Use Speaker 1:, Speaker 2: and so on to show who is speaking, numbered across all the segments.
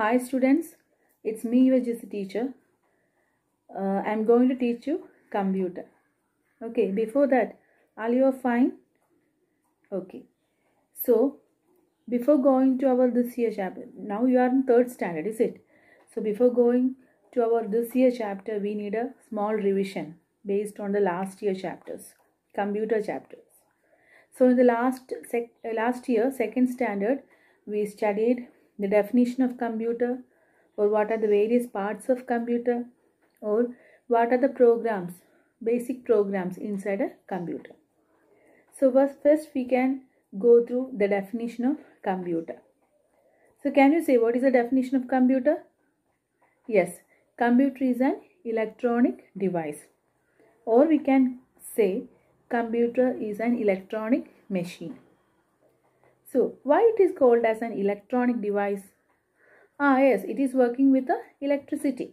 Speaker 1: Hi students, it's me your UGC teacher. Uh, I'm going to teach you computer. Okay, before that, are you fine? Okay, so before going to our this year chapter, now you are in third standard, is it? So before going to our this year chapter, we need a small revision based on the last year chapters, computer chapters. So in the last sec uh, last year, second standard, we studied the definition of computer or what are the various parts of computer or what are the programs basic programs inside a computer so first we can go through the definition of computer so can you say what is the definition of computer yes computer is an electronic device or we can say computer is an electronic machine so why it is called as an electronic device? Ah yes, it is working with the electricity.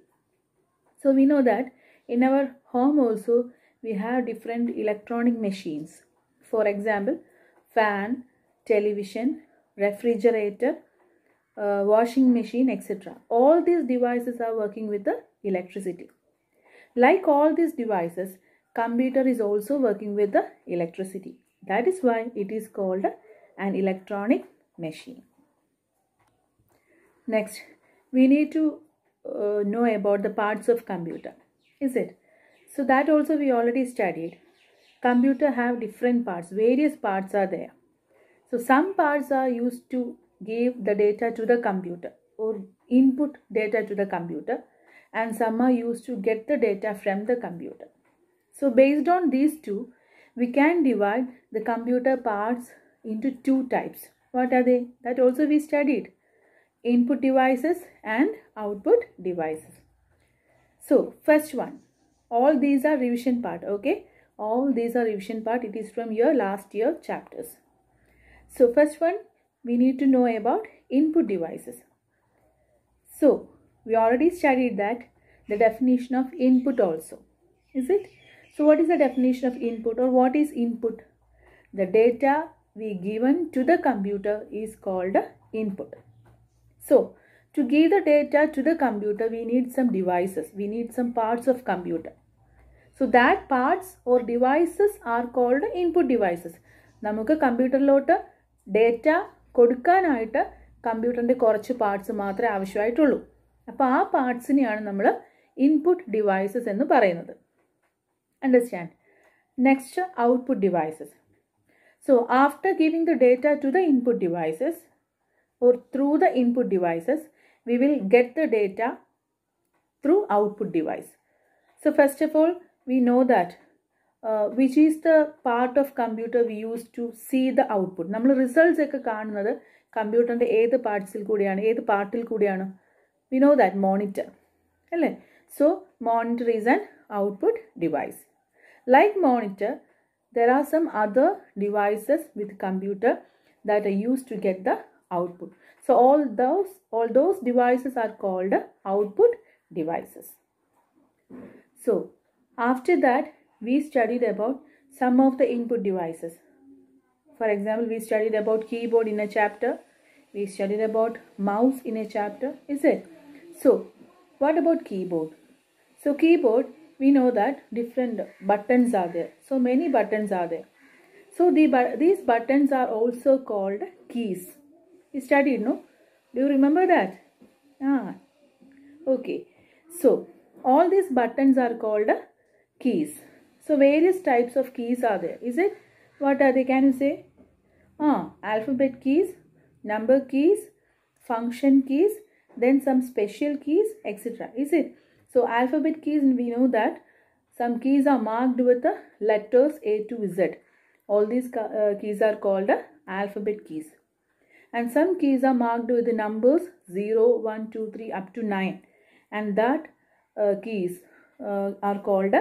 Speaker 1: So we know that in our home also we have different electronic machines. For example, fan, television, refrigerator, uh, washing machine, etc. All these devices are working with the electricity. Like all these devices, computer is also working with the electricity. That is why it is called an electronic machine. Next, we need to uh, know about the parts of computer, is it? So that also we already studied. Computer have different parts, various parts are there. So some parts are used to give the data to the computer or input data to the computer and some are used to get the data from the computer. So based on these two, we can divide the computer parts into two types. What are they? That also we studied. Input devices and output devices. So, first one. All these are revision part, okay? All these are revision part. It is from your last year chapters. So, first one, we need to know about input devices. So, we already studied that, the definition of input also, is it? So, what is the definition of input or what is input? The data we given to the computer is called input. So, to give the data to the computer, we need some devices. We need some parts of computer. So that parts or devices are called input devices നമുക്ക് കമ്പ്യൂട്ടറിലോട്ട് data കൊടുക്കാനായിട്ട് കമ്പ്യൂട്ടറിൻ്റെ കുറച്ച് parts മാത്രമേ ആവശ്യമായിട്ടുള്ളൂ അപ്പോൾ ആ പാർട്സിനെയാണ് നമ്മൾ input devices എന്ന് പറയുന്നത് understand next output devices So after giving the data to the input devices or through the input devices, we will get the data through output device. So first of all, we know that uh, which is the part of computer we use to see the output. നമ്മൾ results ഒക്കെ കാണുന്നത് കമ്പ്യൂട്ടറിൻ്റെ ഏത് പാർട്സിൽ കൂടിയാണ് ഏത് പാർട്ടിൽ കൂടിയാണ് monitor. Know that monitor അല്ലേ so monitor, is an There are some other devices with computer that are used to get the output. So all those, all those devices are called output devices. So after that, we studied about some of the input devices. For example, we studied about keyboard in a chapter. We studied about mouse in a chapter, is it? So, what about keyboard? So, keyboard we know that different buttons are there. So many buttons are there. So the, these buttons are also called keys. We studied, no? Do you remember that? Ah, okay. So all these buttons are called keys. So various types of keys are there. Is it? What are they? Can you say? Ah, alphabet keys, number keys, function keys, then some special keys, etc. Is it? So alphabet keys, we know that some keys are marked with the letters A to Z. All these uh, keys are called alphabet keys. And some keys are marked with the numbers 0, 1, 2, 3 up to 9. And that uh, keys uh, are called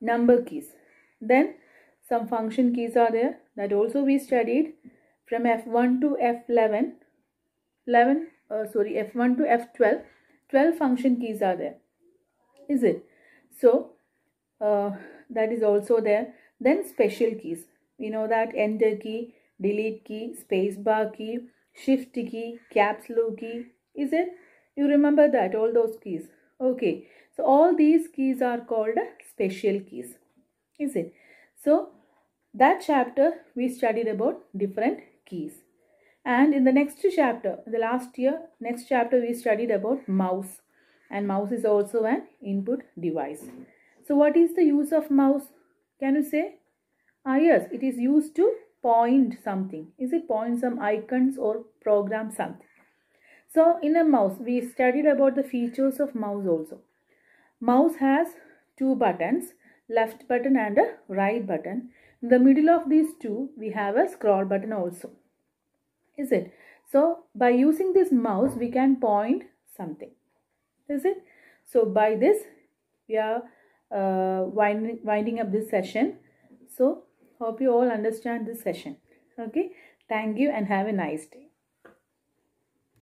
Speaker 1: number keys. Then some function keys are there that also we studied from F1 to F11. 11 uh, sorry F1 to F12. 12 function keys are there is it so uh, that is also there then special keys we know that enter key delete key spacebar key shift key caps lock key is it you remember that all those keys okay so all these keys are called special keys is it so that chapter we studied about different keys and in the next chapter the last year next chapter we studied about mouse and mouse is also an input device. So what is the use of mouse? Can you say? Ah yes, it is used to point something. Is it point some icons or program something? So in a mouse, we studied about the features of mouse also. Mouse has two buttons, left button and a right button. In the middle of these two, we have a scroll button also. Is it? So by using this mouse, we can point something is it so by this we are uh, winding, winding up this session so hope you all understand this session okay thank you and have a nice day